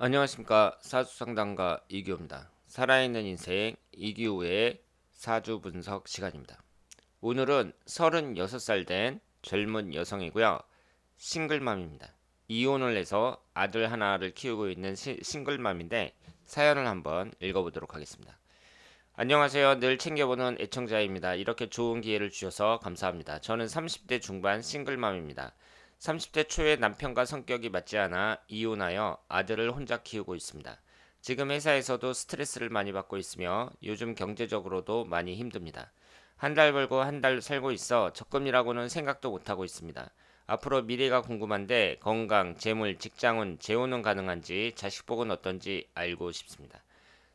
안녕하십니까 사주상담가 이규호입니다. 살아있는 인생 이규호의 사주 분석 시간입니다. 오늘은 36살 된 젊은 여성이고요. 싱글맘입니다. 이혼을 해서 아들 하나를 키우고 있는 시, 싱글맘인데 사연을 한번 읽어보도록 하겠습니다. 안녕하세요. 늘 챙겨보는 애청자입니다. 이렇게 좋은 기회를 주셔서 감사합니다. 저는 30대 중반 싱글맘입니다. 30대 초에 남편과 성격이 맞지 않아 이혼하여 아들을 혼자 키우고 있습니다. 지금 회사에서도 스트레스를 많이 받고 있으며 요즘 경제적으로도 많이 힘듭니다. 한 달 벌고 한 달 살고 있어 적금이라고는 생각도 못하고 있습니다. 앞으로 미래가 궁금한데 건강, 재물, 직장은 재혼은 가능한지 자식복은 어떤지 알고 싶습니다.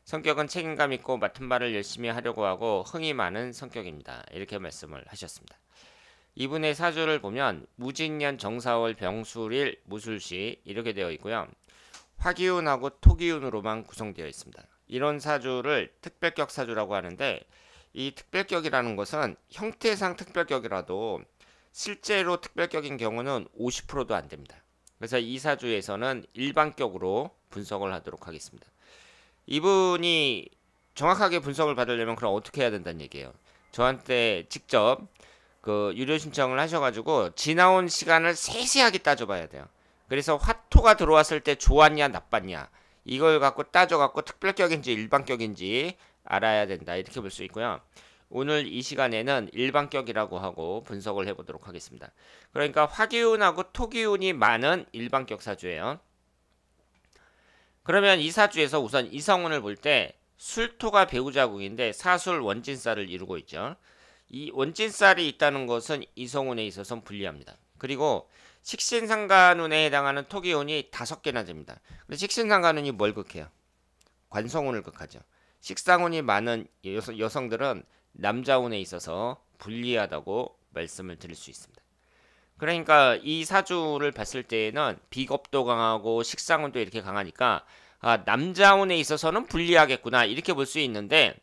성격은 책임감 있고 맡은 바를 열심히 하려고 하고 흥이 많은 성격입니다. 이렇게 말씀을 하셨습니다. 이분의 사주를 보면 무진년 정사월 병술일 무술시 이렇게 되어 있고요. 화기운하고 토기운으로만 구성되어 있습니다. 이런 사주를 특별격 사주라고 하는데 이 특별격이라는 것은 형태상 특별격이라도 실제로 특별격인 경우는 50%도 안 됩니다. 그래서 이 사주에서는 일반격으로 분석을 하도록 하겠습니다. 이분이 정확하게 분석을 받으려면 그럼 어떻게 해야 된다는 얘기예요. 저한테 직접 그 유료 신청을 하셔가지고 지나온 시간을 세세하게 따져봐야 돼요. 그래서 화토가 들어왔을 때 좋았냐 나빴냐 이걸 갖고 따져갖고 특별격인지 일반격인지 알아야 된다 이렇게 볼 수 있고요. 오늘 이 시간에는 일반격이라고 하고 분석을 해보도록 하겠습니다. 그러니까 화기운하고 토기운이 많은 일반격 사주예요. 그러면 이 사주에서 우선 이성운을 볼 때 술토가 배우자궁인데 사술 원진사를 이루고 있죠. 이 원진살이 있다는 것은 이성운에 있어서 불리합니다. 그리고 식신상간운에 해당하는 토기운이 다섯 개나 됩니다. 근데 식신상간운이 뭘 극해요? 관성운을 극하죠. 식상운이 많은 여성, 여성들은 남자운에 있어서 불리하다고 말씀을 드릴 수 있습니다. 그러니까 이 사주를 봤을 때에는 비겁도 강하고 식상운도 이렇게 강하니까 아, 남자운에 있어서는 불리하겠구나 이렇게 볼 수 있는데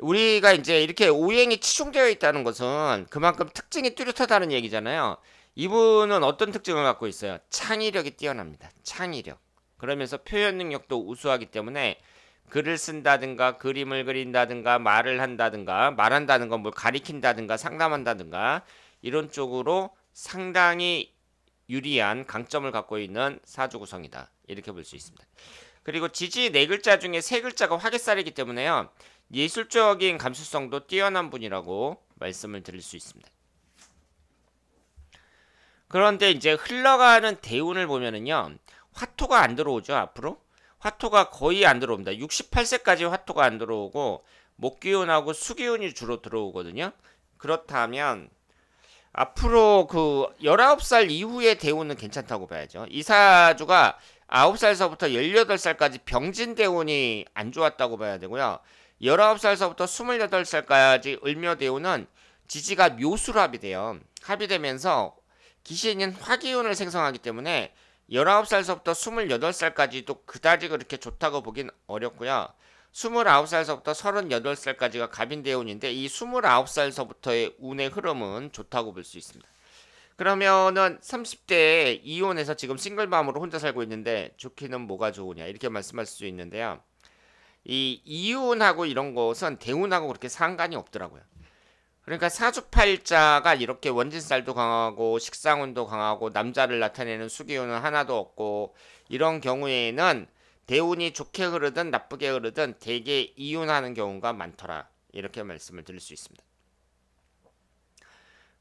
우리가 이제 이렇게 오행이 치중되어 있다는 것은 그만큼 특징이 뚜렷하다는 얘기잖아요. 이분은 어떤 특징을 갖고 있어요? 창의력이 뛰어납니다. 창의력. 그러면서 표현 능력도 우수하기 때문에 글을 쓴다든가 그림을 그린다든가 말을 한다든가 말한다는 건 뭘 가리킨다든가 상담한다든가 이런 쪽으로 상당히 유리한 강점을 갖고 있는 사주 구성이다. 이렇게 볼 수 있습니다. 그리고 지지 네 글자 중에 세 글자가 화개살이기 때문에요. 예술적인 감수성도 뛰어난 분이라고 말씀을 드릴 수 있습니다. 그런데 이제 흘러가는 대운을 보면은요. 화토가 안 들어오죠, 앞으로. 화토가 거의 안 들어옵니다. 68세까지 화토가 안 들어오고 목기운하고 수기운이 주로 들어오거든요. 그렇다면 앞으로 그 19살 이후의 대운은 괜찮다고 봐야죠. 이사주가 9살서부터 18살까지 병진 대운이 안 좋았다고 봐야 되고요. 열아홉 살서부터 스물여덟 살까지 을묘대운은 지지가 묘수로 합이돼요. 합의되면서 귀신인 화기운을 생성하기 때문에 열아홉 살서부터 스물여덟 살까지도 그다지 그렇게 좋다고 보긴 어렵고요. 스물아홉 살서부터 서른여덟 살까지가 갑인대운인데 이 스물아홉 살서부터의 운의 흐름은 좋다고 볼 수 있습니다. 그러면은 30대에 이혼해서 지금 싱글맘으로 혼자 살고 있는데 좋기는 뭐가 좋으냐 이렇게 말씀할 수 있는데요. 이 이윤하고 이런 것은 대운하고 그렇게 상관이 없더라고요. 그러니까 사주팔자가 이렇게 원진살도 강하고 식상운도 강하고 남자를 나타내는 수기운은 하나도 없고 이런 경우에는 대운이 좋게 흐르든 나쁘게 흐르든 대개 이윤하는 경우가 많더라 이렇게 말씀을 드릴 수 있습니다.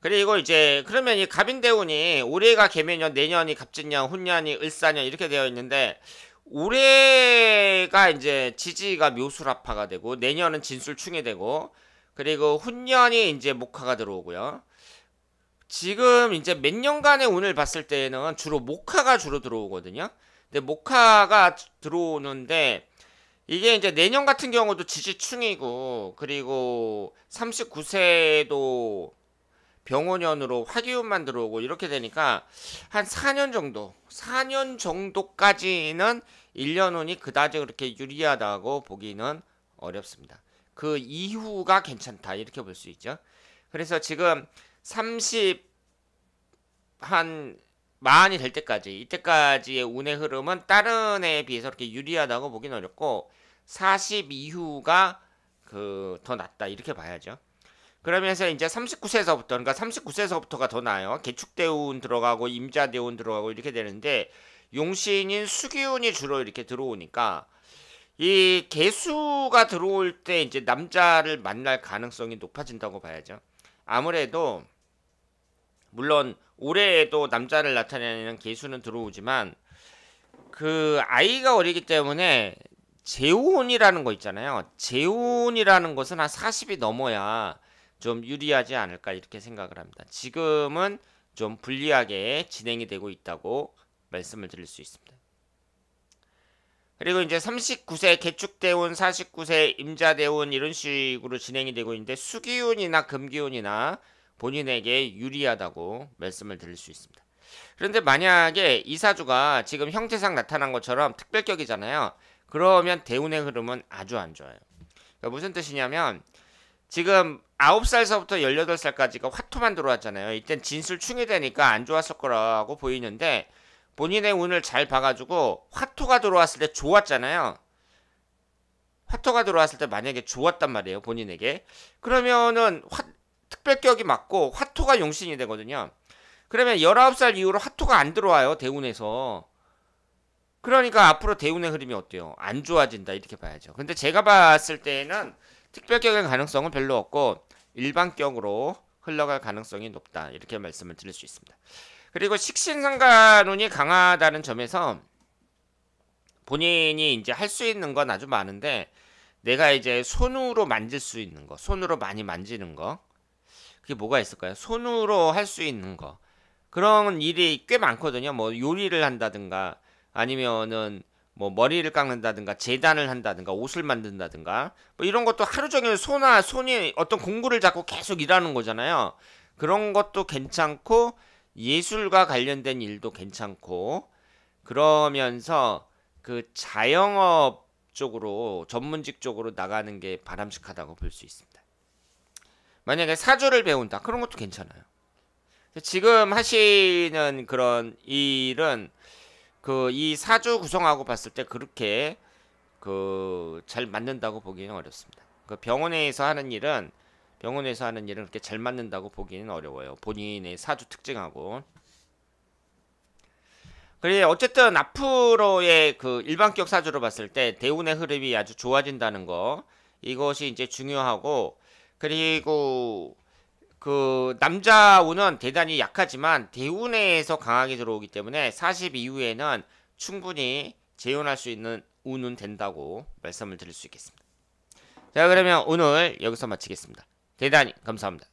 그리고 이제 그러면 이 갑인대운이 올해가 개면년, 내년이 갑진년, 혼년이 을사년 이렇게 되어 있는데 올해가 이제 지지가 묘술합파가 되고 내년은 진술충이 되고 그리고 훈년이 이제 목화가 들어오고요. 지금 이제 몇 년간의 운을 봤을 때는 에 주로 목화가 주로 들어오거든요. 근데 목화가 들어오는데 이게 이제 내년 같은 경우도 지지충이고 그리고 39세도 병원연으로 화기운만 들어오고 이렇게 되니까 한 4년 정도, 4년 정도까지는 1년운이 그다지 그렇게 유리하다고 보기는 어렵습니다. 그 이후가 괜찮다 이렇게 볼 수 있죠. 그래서 지금 30한만이될 때까지 이때까지의 운의 흐름은 다른 애에 비해서 이렇게 유리하다고 보기는 어렵고 40 이후가 그 더 낫다 이렇게 봐야죠. 그러면서 이제 39세서부터 그러니까 39세서부터가 더 나아요. 개축대운 들어가고 임자대운 들어가고 이렇게 되는데 용신인 수기운이 주로 이렇게 들어오니까 이 개수가 들어올 때 이제 남자를 만날 가능성이 높아진다고 봐야죠. 아무래도 물론 올해에도 남자를 나타내는 개수는 들어오지만 그 아이가 어리기 때문에 재혼이라는 거 있잖아요. 재혼이라는 것은 한 40이 넘어야 좀 유리하지 않을까 이렇게 생각을 합니다. 지금은 좀 불리하게 진행이 되고 있다고 말씀을 드릴 수 있습니다. 그리고 이제 39세 개축대운, 49세 임자대운 이런 식으로 진행이 되고 있는데 수기운이나 금기운이나 본인에게 유리하다고 말씀을 드릴 수 있습니다. 그런데 만약에 이사주가 지금 형태상 나타난 것처럼 특별격이잖아요. 그러면 대운의 흐름은 아주 안 좋아요. 그러니까 무슨 뜻이냐면 지금 9살서부터 18살까지가 화토만 들어왔잖아요. 이땐 진술충이 되니까 안 좋았을 거라고 보이는데 본인의 운을 잘 봐가지고 화토가 들어왔을 때 좋았잖아요. 화토가 들어왔을 때 만약에 좋았단 말이에요. 본인에게. 그러면은 화, 특별격이 맞고 화토가 용신이 되거든요. 그러면 19살 이후로 화토가 안 들어와요. 대운에서. 그러니까 앞으로 대운의 흐름이 어때요? 안 좋아진다 이렇게 봐야죠. 근데 제가 봤을 때는 에 특별격의 가능성은 별로 없고 일반격으로 흘러갈 가능성이 높다 이렇게 말씀을 드릴 수 있습니다. 그리고 식신상가론이 강하다는 점에서 본인이 이제 할 수 있는 건 아주 많은데 내가 이제 손으로 만질 수 있는 거, 손으로 많이 만지는 거 그게 뭐가 있을까요? 손으로 할 수 있는 거 그런 일이 꽤 많거든요. 뭐 요리를 한다든가 아니면은 뭐 머리를 깎는다든가 재단을 한다든가 옷을 만든다든가 뭐 이런 것도 하루 종일 소나 손이 어떤 공구를 잡고 계속 일하는 거잖아요. 그런 것도 괜찮고 예술과 관련된 일도 괜찮고 그러면서 그 자영업 쪽으로 전문직 쪽으로 나가는 게 바람직하다고 볼 수 있습니다. 만약에 사주를 배운다 그런 것도 괜찮아요. 지금 하시는 그런 일은 그이 사주 구성하고 봤을 때 그렇게 그 잘 맞는다고 보기는 어렵습니다. 그 병원에서 하는 일은 병원에서 하는 일은 그렇게 잘 맞는다고 보기는 어려워요. 본인의 사주 특징하고. 그래 어쨌든 앞으로의 그 일반격 사주로 봤을 때 대운의 흐름이 아주 좋아진다는 거 이것이 이제 중요하고 그리고 그 남자운은 대단히 약하지만 대운에서 강하게 들어오기 때문에 40 이후에는 충분히 재혼할 수 있는 운은 된다고 말씀을 드릴 수 있겠습니다. 자 그러면 오늘 여기서 마치겠습니다. 대단히 감사합니다.